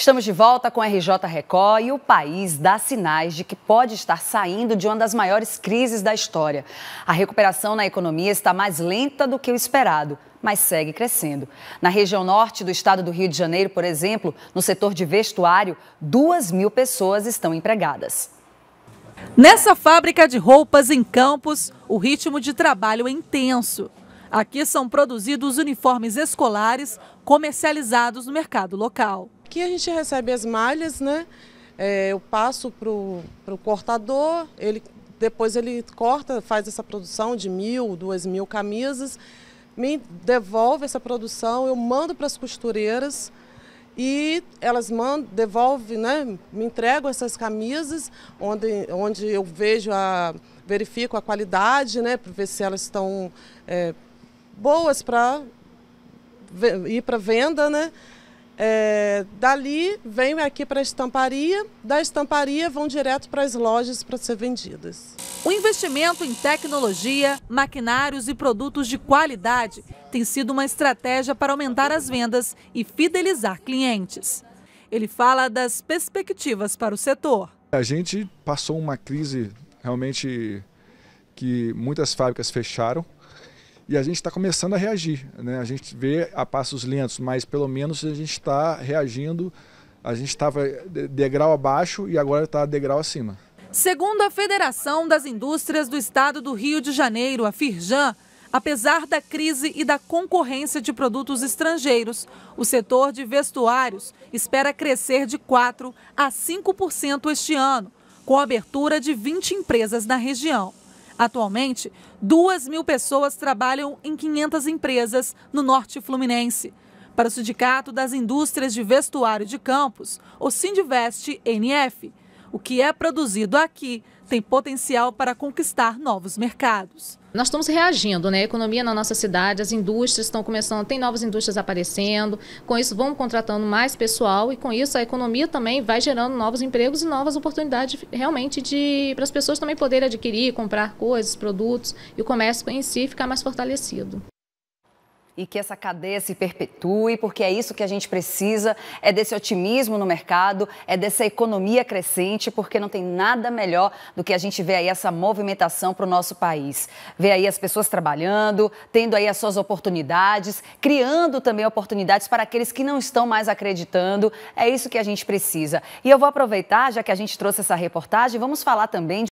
Estamos de volta com RJ Record e o país dá sinais de que pode estar saindo de uma das maiores crises da história. A recuperação na economia está mais lenta do que o esperado, mas segue crescendo. Na região norte do estado do Rio de Janeiro, por exemplo, no setor de vestuário, duas mil pessoas estão empregadas. Nessa fábrica de roupas em Campos, o ritmo de trabalho é intenso. Aqui são produzidos uniformes escolares comercializados no mercado local. Aqui a gente recebe as malhas, né? É, eu passo para o cortador, ele, depois ele corta, faz essa produção de mil, duas mil camisas, me devolve essa produção, eu mando para as costureiras e elas mandam, devolvem, né, me entregam essas camisas, onde, onde eu vejo a, verifico a qualidade, né, para ver se elas estão é, boas para ir para venda, né? É, dali vem aqui para a estamparia, da estamparia vão direto para as lojas para ser vendidas. O investimento em tecnologia, maquinários e produtos de qualidade tem sido uma estratégia para aumentar as vendas e fidelizar clientes. Ele fala das perspectivas para o setor. A gente passou uma crise realmente que muitas fábricas fecharam, e a gente está começando a reagir. Né? A gente vê a passos lentos, mas pelo menos a gente está reagindo. A gente estava degrau abaixo e agora está degrau acima. Segundo a Federação das Indústrias do Estado do Rio de Janeiro, a Firjan, apesar da crise e da concorrência de produtos estrangeiros, o setor de vestuários espera crescer de 4 a 5% este ano, com a abertura de 20 empresas na região. Atualmente, 2 mil pessoas trabalham em 500 empresas no norte fluminense. Para o Sindicato das Indústrias de Vestuário de Campos, o Sindvest NF, o que é produzido aqui tem potencial para conquistar novos mercados. Nós estamos reagindo, né? A economia na nossa cidade, as indústrias estão começando, tem novas indústrias aparecendo, com isso vamos contratando mais pessoal e com isso a economia também vai gerando novos empregos e novas oportunidades realmente de para as pessoas também poderem adquirir, comprar coisas, produtos e o comércio em si ficar mais fortalecido e que essa cadeia se perpetue, porque é isso que a gente precisa, é desse otimismo no mercado, é dessa economia crescente, porque não tem nada melhor do que a gente ver aí essa movimentação para o nosso país. Ver aí as pessoas trabalhando, tendo aí as suas oportunidades, criando também oportunidades para aqueles que não estão mais acreditando. É isso que a gente precisa. E eu vou aproveitar, já que a gente trouxe essa reportagem, vamos falar também de